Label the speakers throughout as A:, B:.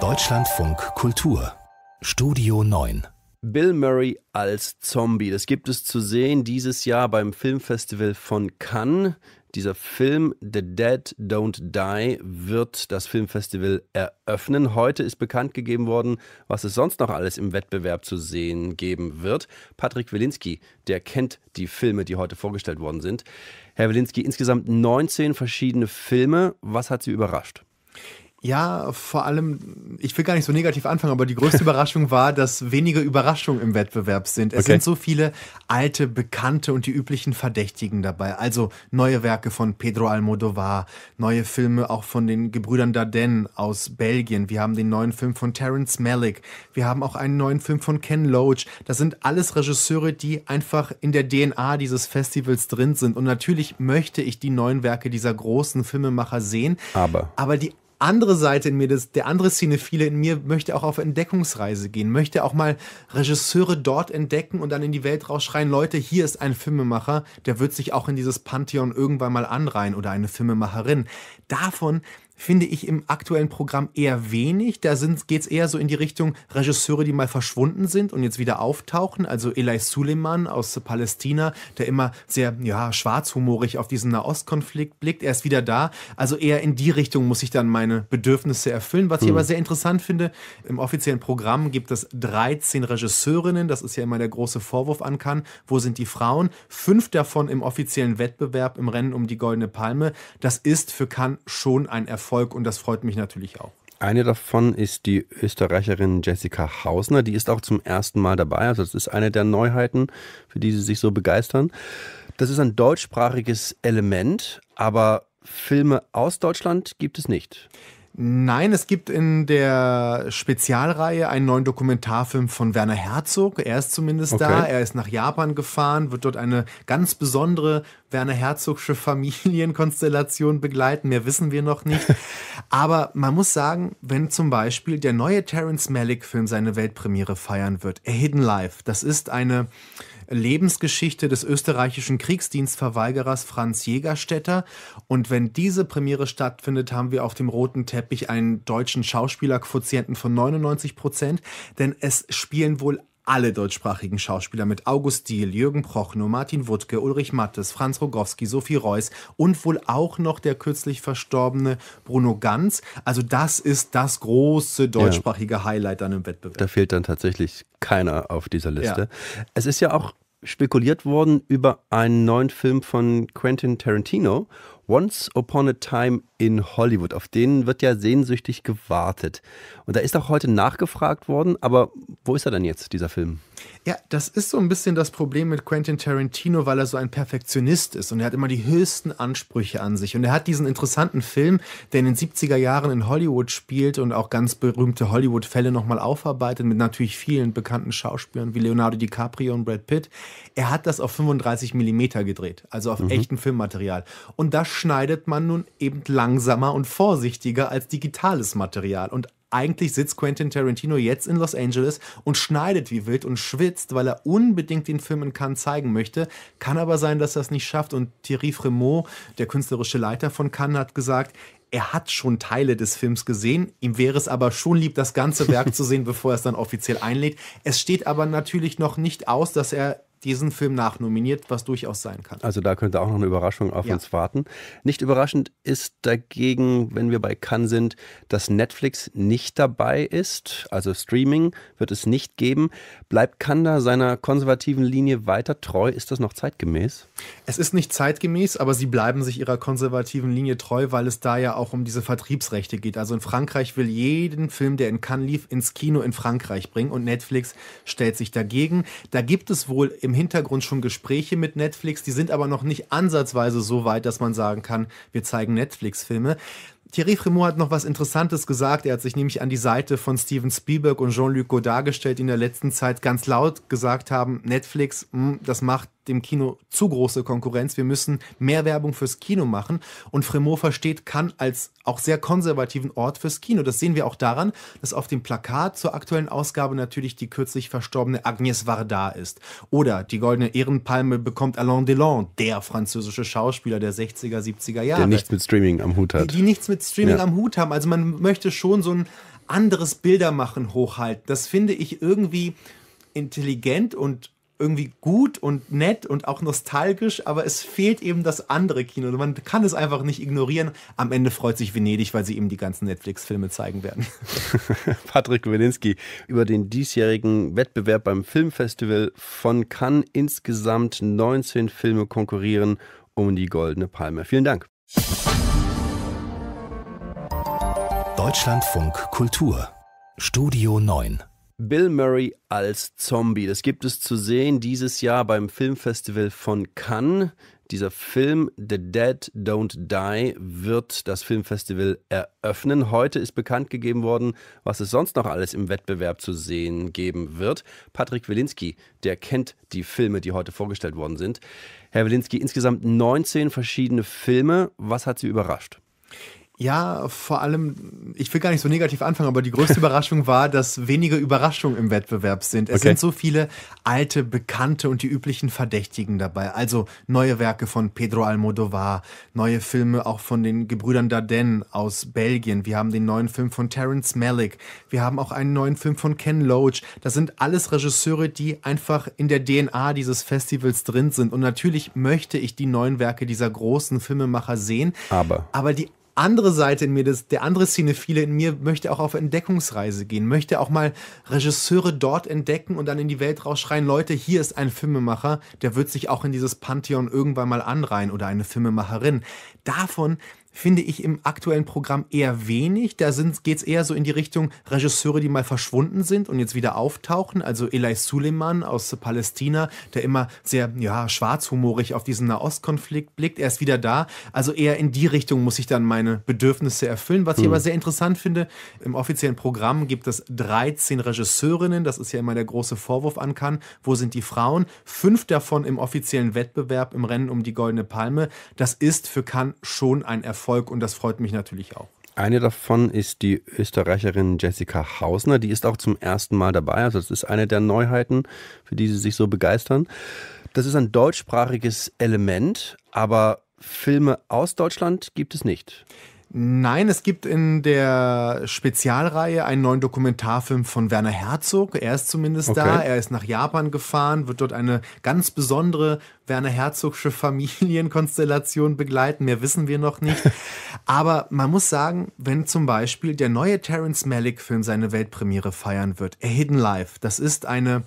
A: Deutschlandfunk Kultur Studio 9
B: Bill Murray als Zombie. Das gibt es zu sehen dieses Jahr beim Filmfestival von Cannes. Dieser Film The Dead Don't Die wird das Filmfestival eröffnen. Heute ist bekannt gegeben worden, was es sonst noch alles im Wettbewerb zu sehen geben wird. Patrick Wilinski, der kennt die Filme, die heute vorgestellt worden sind. Herr Wilinski, insgesamt 19 verschiedene Filme. Was hat Sie überrascht?
A: Ja, vor allem, ich will gar nicht so negativ anfangen, aber die größte Überraschung war, dass wenige Überraschungen im Wettbewerb sind. Es okay. sind so viele alte, bekannte und die üblichen Verdächtigen dabei. Also neue Werke von Pedro Almodovar, neue Filme auch von den Gebrüdern Dardenne aus Belgien. Wir haben den neuen Film von Terence Malick. Wir haben auch einen neuen Film von Ken Loach. Das sind alles Regisseure, die einfach in der DNA dieses Festivals drin sind. Und natürlich möchte ich die neuen Werke dieser großen Filmemacher sehen. Aber. Aber die andere Seite in mir, das, der andere Cinephile in mir möchte auch auf Entdeckungsreise gehen, möchte auch mal Regisseure dort entdecken und dann in die Welt rausschreien, Leute, hier ist ein Filmemacher, der wird sich auch in dieses Pantheon irgendwann mal anreihen oder eine Filmemacherin. Davon finde ich im aktuellen Programm eher wenig. Da geht es eher so in die Richtung Regisseure, die mal verschwunden sind und jetzt wieder auftauchen. Also Eli Suleiman aus Palästina, der immer sehr ja, schwarzhumorig auf diesen Nahostkonflikt blickt. Er ist wieder da. Also eher in die Richtung muss ich dann meine Bedürfnisse erfüllen. Was ich hm. aber sehr interessant finde, im offiziellen Programm gibt es 13 Regisseurinnen. Das ist ja immer der große Vorwurf an kann. Wo sind die Frauen? Fünf davon im offiziellen Wettbewerb im Rennen um die Goldene Palme. Das ist für Cannes schon ein Erfolg. Erfolg und das freut mich natürlich auch.
B: Eine davon ist die Österreicherin Jessica Hausner. Die ist auch zum ersten Mal dabei. Also, das ist eine der Neuheiten, für die sie sich so begeistern. Das ist ein deutschsprachiges Element, aber Filme aus Deutschland gibt es
A: nicht. Nein, es gibt in der Spezialreihe einen neuen Dokumentarfilm von Werner Herzog. Er ist zumindest okay. da. Er ist nach Japan gefahren, wird dort eine ganz besondere Werner Herzogsche Familienkonstellation begleiten. Mehr wissen wir noch nicht. Aber man muss sagen, wenn zum Beispiel der neue Terence Malick-Film seine Weltpremiere feiern wird, A Hidden Life, das ist eine Lebensgeschichte des österreichischen Kriegsdienstverweigerers Franz Jägerstätter. Und wenn diese Premiere stattfindet, haben wir auf dem roten Teppich einen deutschen Schauspielerquotienten von 99 Prozent, denn es spielen wohl alle deutschsprachigen Schauspieler mit August Diel, Jürgen Prochnow, Martin Wuttke, Ulrich Mattes, Franz Rogowski, Sophie Reuss und wohl auch noch der kürzlich verstorbene Bruno Ganz. Also das ist das große deutschsprachige ja. Highlight dann im Wettbewerb.
B: Da fehlt dann tatsächlich keiner auf dieser Liste. Ja. Es ist ja auch spekuliert worden über einen neuen Film von Quentin Tarantino Once Upon a Time in Hollywood. Auf den wird ja sehnsüchtig gewartet. Und da ist auch heute nachgefragt worden, aber wo ist er denn jetzt, dieser Film?
A: Ja, das ist so ein bisschen das Problem mit Quentin Tarantino, weil er so ein Perfektionist ist und er hat immer die höchsten Ansprüche an sich. Und er hat diesen interessanten Film, der in den 70er Jahren in Hollywood spielt und auch ganz berühmte Hollywood-Fälle nochmal aufarbeitet, mit natürlich vielen bekannten Schauspielern wie Leonardo DiCaprio und Brad Pitt. Er hat das auf 35 mm gedreht, also auf mhm. echtem Filmmaterial. Und da schneidet man nun eben langsamer und vorsichtiger als digitales Material. Und eigentlich sitzt Quentin Tarantino jetzt in Los Angeles und schneidet wie wild und schwitzt, weil er unbedingt den Film in Cannes zeigen möchte. Kann aber sein, dass er es nicht schafft. Und Thierry Fremont, der künstlerische Leiter von Cannes, hat gesagt, er hat schon Teile des Films gesehen. Ihm wäre es aber schon lieb, das ganze Werk zu sehen, bevor er es dann offiziell einlädt. Es steht aber natürlich noch nicht aus, dass er diesen Film nachnominiert, was durchaus sein kann.
B: Also da könnte auch noch eine Überraschung auf ja. uns warten. Nicht überraschend ist dagegen, wenn wir bei Cannes sind, dass Netflix nicht dabei ist. Also Streaming wird es nicht geben. Bleibt Cannes da seiner konservativen Linie weiter treu? Ist das noch zeitgemäß? Es ist nicht zeitgemäß, aber sie bleiben sich ihrer konservativen Linie treu, weil es da ja auch um diese Vertriebsrechte
A: geht. Also in Frankreich will jeden Film, der in Cannes lief, ins Kino in Frankreich bringen und Netflix stellt sich dagegen. Da gibt es wohl im Hintergrund schon Gespräche mit Netflix, die sind aber noch nicht ansatzweise so weit, dass man sagen kann, wir zeigen Netflix-Filme. Thierry Fremont hat noch was Interessantes gesagt. Er hat sich nämlich an die Seite von Steven Spielberg und Jean-Luc Godard gestellt, die in der letzten Zeit ganz laut gesagt haben, Netflix, mh, hm, das macht dem Kino zu große Konkurrenz. Wir müssen mehr Werbung fürs Kino machen. Und Fremont versteht kann als auch sehr konservativen Ort fürs Kino. Das sehen wir auch daran, dass auf dem Plakat zur aktuellen Ausgabe natürlich die kürzlich verstorbene Agnès Varda ist. Oder die Goldene Ehrenpalme bekommt Alain Delon, der französische Schauspieler der 60er, 70er Jahre. Der nichts
B: mit Streaming am Hut hat. Die, die nichts mit Streaming ja. am
A: Hut haben. Also man möchte schon so ein anderes Bildermachen hochhalten. Das finde ich irgendwie intelligent und irgendwie gut und nett und auch nostalgisch, aber es fehlt eben das andere Kino. Man kann es einfach nicht ignorieren. Am Ende freut sich Venedig, weil sie eben die ganzen Netflix-Filme zeigen werden.
B: Patrick Wilinski über den diesjährigen Wettbewerb beim Filmfestival von Cannes. Insgesamt 19 Filme konkurrieren um die Goldene Palme. Vielen Dank. Deutschlandfunk Kultur Studio 9 Bill Murray als Zombie. Das gibt es zu sehen dieses Jahr beim Filmfestival von Cannes. Dieser Film The Dead Don't Die wird das Filmfestival eröffnen. Heute ist bekannt gegeben worden, was es sonst noch alles im Wettbewerb zu sehen geben wird. Patrick Wilinski, der kennt die Filme, die heute vorgestellt worden sind. Herr Wilinski, insgesamt 19 verschiedene Filme. Was hat Sie überrascht?
A: Ja, vor allem, ich will gar nicht so negativ anfangen, aber die größte Überraschung war, dass weniger Überraschungen im Wettbewerb sind. Es okay. sind so viele alte, bekannte und die üblichen Verdächtigen dabei. Also neue Werke von Pedro Almodovar, neue Filme auch von den Gebrüdern Dardenne aus Belgien. Wir haben den neuen Film von Terence Malick. Wir haben auch einen neuen Film von Ken Loach. Das sind alles Regisseure, die einfach in der DNA dieses Festivals drin sind. Und natürlich möchte ich die neuen Werke dieser großen Filmemacher sehen. Aber. Aber die andere Seite in mir, das, der andere Cinephile in mir möchte auch auf Entdeckungsreise gehen, möchte auch mal Regisseure dort entdecken und dann in die Welt rausschreien, Leute, hier ist ein Filmemacher, der wird sich auch in dieses Pantheon irgendwann mal anreihen oder eine Filmemacherin. Davon finde ich im aktuellen Programm eher wenig. Da geht es eher so in die Richtung Regisseure, die mal verschwunden sind und jetzt wieder auftauchen. Also Eli Suleiman aus Palästina, der immer sehr ja, schwarzhumorig auf diesen Nahostkonflikt blickt. Er ist wieder da. Also eher in die Richtung muss ich dann meine Bedürfnisse erfüllen. Was ich hm. aber sehr interessant finde, im offiziellen Programm gibt es 13 Regisseurinnen. Das ist ja immer der große Vorwurf an kann. Wo sind die Frauen? Fünf davon im offiziellen Wettbewerb im Rennen um die Goldene Palme. Das ist für Cannes schon ein Erfolg. Erfolg und das freut mich natürlich auch.
B: Eine davon ist die Österreicherin Jessica Hausner. Die ist auch zum ersten Mal dabei. Also, das ist eine der Neuheiten, für die sie sich so begeistern. Das ist ein deutschsprachiges Element, aber Filme aus Deutschland gibt es nicht. Nein, es gibt
A: in der Spezialreihe einen neuen Dokumentarfilm von Werner Herzog. Er ist zumindest okay. da. Er ist nach Japan gefahren, wird dort eine ganz besondere Werner Herzogsche Familienkonstellation begleiten. Mehr wissen wir noch nicht. Aber man muss sagen, wenn zum Beispiel der neue Terence Malick-Film seine Weltpremiere feiern wird, A Hidden Life, das ist eine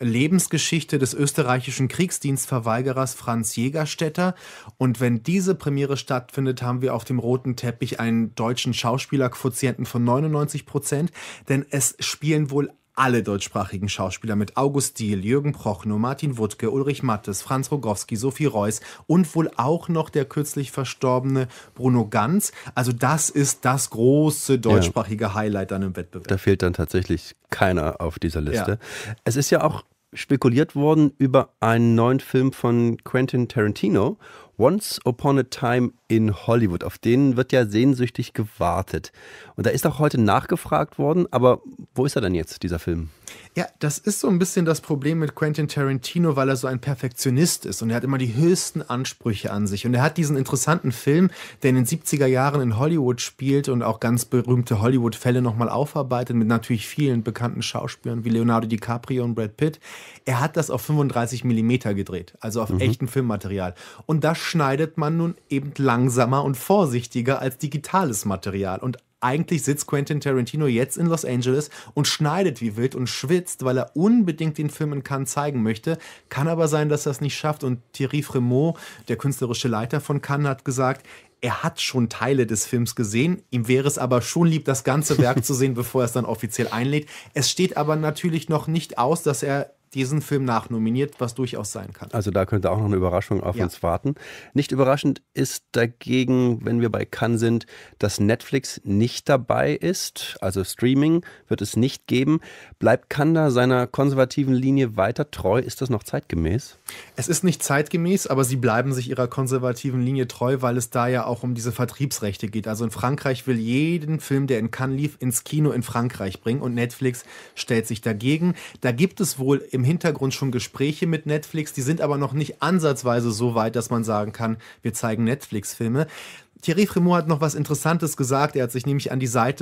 A: Lebensgeschichte des österreichischen Kriegsdienstverweigerers Franz Jägerstätter. Und wenn diese Premiere stattfindet, haben wir auf dem roten Teppich einen deutschen Schauspielerquotienten von 99 Prozent, denn es spielen wohl alle deutschsprachigen Schauspieler mit August Diel, Jürgen Prochnow, Martin Wuttke, Ulrich Mattes, Franz Rogowski, Sophie Reuss und wohl auch noch der kürzlich verstorbene Bruno Ganz. Also das ist das
B: große deutschsprachige
A: ja. Highlight dann im
B: Wettbewerb. Da fehlt dann tatsächlich keiner auf dieser Liste. Ja. Es ist ja auch spekuliert worden über einen neuen Film von Quentin Tarantino, Once Upon a Time in Hollywood. Auf den wird ja sehnsüchtig gewartet. Und da ist auch heute nachgefragt worden, aber wo ist er denn jetzt, dieser Film?
A: Ja, das ist so ein bisschen das Problem mit Quentin Tarantino, weil er so ein Perfektionist ist und er hat immer die höchsten Ansprüche an sich. Und er hat diesen interessanten Film, der in den 70er Jahren in Hollywood spielt und auch ganz berühmte Hollywood-Fälle nochmal aufarbeitet, mit natürlich vielen bekannten Schauspielern wie Leonardo DiCaprio und Brad Pitt. Er hat das auf 35 mm gedreht, also auf mhm. echtem Filmmaterial. Und da schneidet man nun eben langsamer und vorsichtiger als digitales Material. Und eigentlich sitzt Quentin Tarantino jetzt in Los Angeles und schneidet wie wild und schwitzt, weil er unbedingt den Film in Cannes zeigen möchte. Kann aber sein, dass er es nicht schafft. Und Thierry Fremont, der künstlerische Leiter von Cannes, hat gesagt, er hat schon Teile des Films gesehen. Ihm wäre es aber schon lieb, das ganze Werk zu sehen, bevor er es dann offiziell einlädt. Es steht aber natürlich noch nicht aus, dass er diesen Film nachnominiert, was durchaus sein kann.
B: Also da könnte auch noch eine Überraschung auf ja. uns warten. Nicht überraschend ist dagegen, wenn wir bei Cannes sind, dass Netflix nicht dabei ist. Also Streaming wird es nicht geben. Bleibt Cannes da seiner konservativen Linie weiter treu? Ist das noch zeitgemäß? Es ist nicht zeitgemäß, aber sie bleiben
A: sich ihrer konservativen Linie treu, weil es da ja auch um diese Vertriebsrechte geht. Also in Frankreich will jeden Film, der in Cannes lief, ins Kino in Frankreich bringen und Netflix stellt sich dagegen. Da gibt es wohl im im Hintergrund schon Gespräche mit Netflix, die sind aber noch nicht ansatzweise so weit, dass man sagen kann, wir zeigen Netflix-Filme. Thierry Frémont hat noch was Interessantes gesagt. Er hat sich nämlich an die Seite